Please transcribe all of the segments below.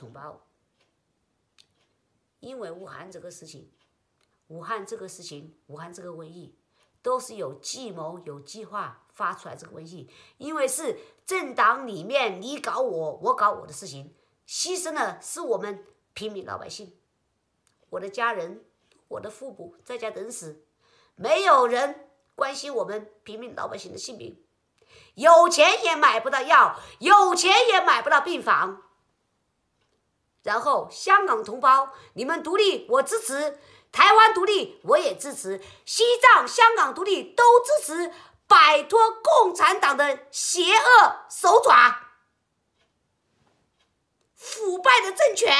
同胞，因为武汉这个事情，武汉这个事情，武汉这个瘟疫，都是有计谋、有计划发出来这个瘟疫。因为是政党里面你搞我，我搞我的事情，牺牲的是我们平民老百姓，我的家人、我的父母在家等死，没有人关心我们平民老百姓的性命，有钱也买不到药，有钱也买不到病房。然后，香港同胞，你们独立，我支持；台湾独立，我也支持；西藏、香港独立，都支持。摆脱共产党的邪恶手爪、腐败的政权、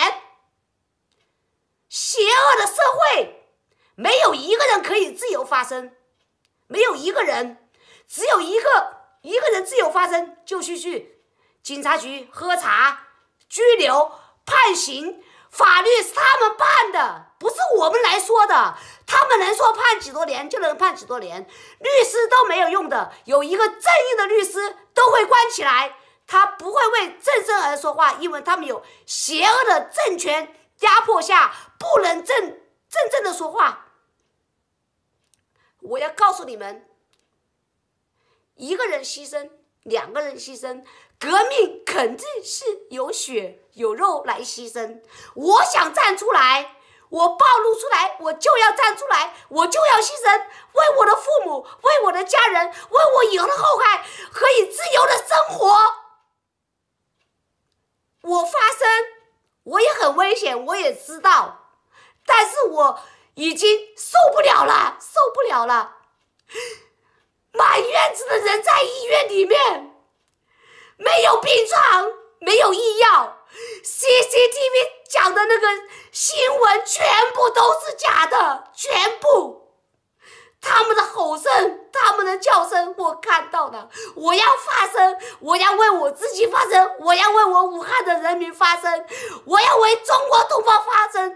邪恶的社会，没有一个人可以自由发声，没有一个人，只有一个一个人自由发声，就去去警察局喝茶、拘留。判刑，法律是他们判的，不是我们来说的。他们能说判几多年就能判几多年，律师都没有用的。有一个正义的律师都会关起来，他不会为正身而说话，因为他们有邪恶的政权压迫下不能正正正的说话。我要告诉你们，一个人牺牲。两个人牺牲，革命肯定是有血有肉来牺牲。我想站出来，我暴露出来，我就要站出来，我就要牺牲，为我的父母，为我的家人，为我以后的后代可以自由的生活。我发声，我也很危险，我也知道，但是我已经受不了了，受不了了。样子的人在医院里面，没有病床，没有医药。CCTV 讲的那个新闻全部都是假的，全部。他们的吼声，他们的叫声，我看到了。我要发声，我要为我自己发声，我要为我武汉的人民发声，我要为中国同胞发声。